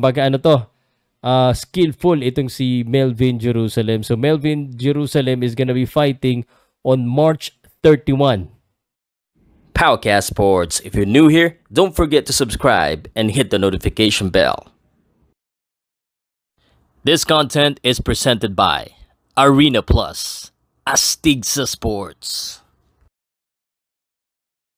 kumbaga ano to, uh, skillful itong si Melvin Jerusalem. So Melvin Jerusalem is gonna be fighting on March 31. Powercast Sports. If you're new here, don't forget to subscribe and hit the notification bell. This content is presented by Arena Plus, Astigsa Sports.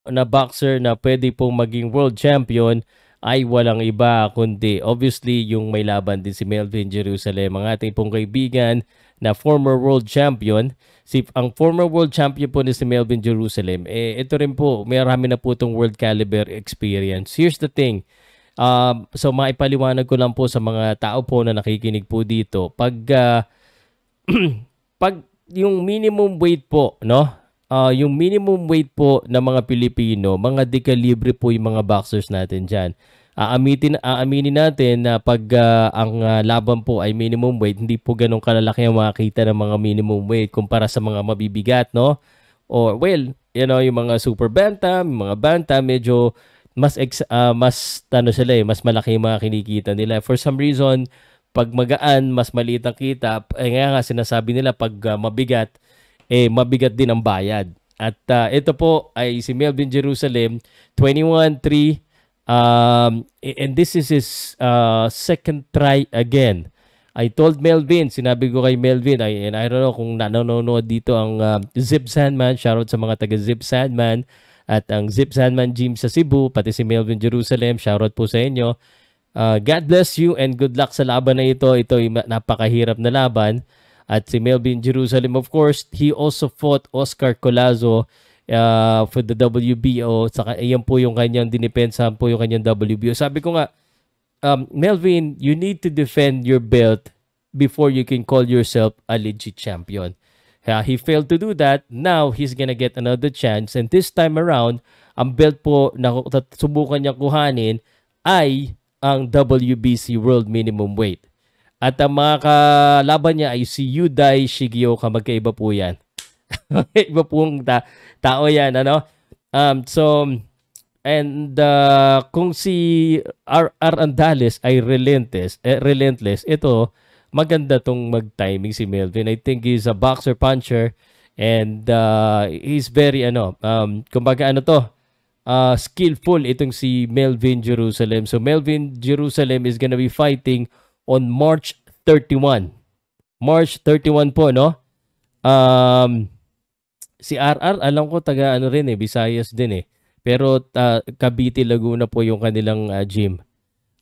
Na boxer na pwede pong maging world champion ay walang iba kundi obviously yung may laban din si Melvin Jerusalem, ang ating pong kaibigan na former world champion. Si, ang former world champion po ni si Melvin Jerusalem, eh, ito rin po, may rami na po itong world caliber experience. Here's the thing, um, so maipaliwanag ko lang po sa mga tao po na nakikinig po dito. Pag, uh, pag yung minimum weight po, no? uh, yung minimum weight po ng mga Pilipino, mga dekalibre po yung mga boxers natin dyan. Aamitin, aaminin natin na pag uh, ang uh, laban po ay minimum weight, hindi po ganun kalalaki ang makakita ng mga minimum weight kumpara sa mga mabibigat, no? Or well, you know, yung mga super bantam, yung mga bantam, medyo mas ex, uh, mas ano sila eh, mas malaki yung mga kinikita nila. For some reason, pag magaan, mas maliit ang kita. Eh, nga nga sinasabi nila pag uh, mabigat, eh mabigat din ang bayad. At uh, ito po ay si Melvin Jerusalem, 21:3 Um, and this is his uh, second try again. I told Melvin, sinabi ko kay Melvin, I, and I don't know kung nanonood dito ang uh, Zip Sandman, shoutout sa mga taga Zip Sandman, at ang Zip Sandman Gym sa Cebu, pati si Melvin Jerusalem, shoutout po sa inyo. Uh, God bless you and good luck sa laban na ito. Ito ay napakahirap na laban at si Melvin Jerusalem. Of course, he also fought Oscar Colazo uh, for the WBO. Saka, ayan po yung kanyang dinipensa po yung kanyang WBO. Sabi ko nga, um, Melvin, you need to defend your belt before you can call yourself a legit champion. Uh, he failed to do that. Now, he's gonna get another chance. And this time around, ang belt po na subukan niyang kuhanin ay ang WBC World Minimum Weight. At ang mga kalaban niya ay si Yudai Shigioka. Magkaiba po yan. Iba pong ta- tao yan. Ano? Um, so, and uh, kung si R. R. Andales ay relentless, eh, relentless, ito, maganda tong mag-timing si Melvin. I think he's a boxer puncher and uh, he's very ano, um, kumbaga ano to, uh, skillful itong si Melvin Jerusalem. So Melvin Jerusalem is gonna be fighting on March 31. March 31 po, no? Um, si RR, alam ko taga ano rin eh, Visayas din eh. Pero uh, Cavite, Laguna po yung kanilang uh, gym.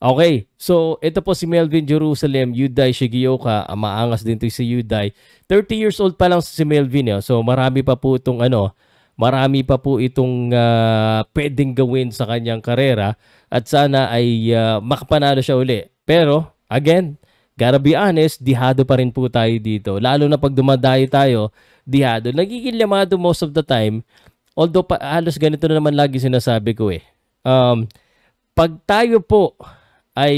Okay, so ito po si Melvin Jerusalem, Yudai Shigeoka, ah, maangas din to si Yudai. 30 years old pa lang si Melvin. Eh. So marami pa po itong ano, marami pa po itong uh, pwedeng gawin sa kanyang karera at sana ay uh, makapanalo siya uli. Pero Again, gotta be honest, dihado pa rin po tayo dito. Lalo na pag dumadayo tayo, dihado. Nagiging lamado most of the time. Although pa, halos ganito na naman lagi sinasabi ko eh. Um, pag tayo po ay,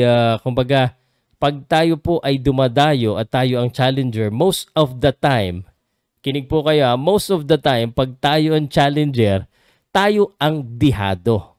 uh, kumbaga, pag tayo po ay dumadayo at tayo ang challenger, most of the time, kinig po kaya, most of the time, pag tayo ang challenger, tayo ang dihado.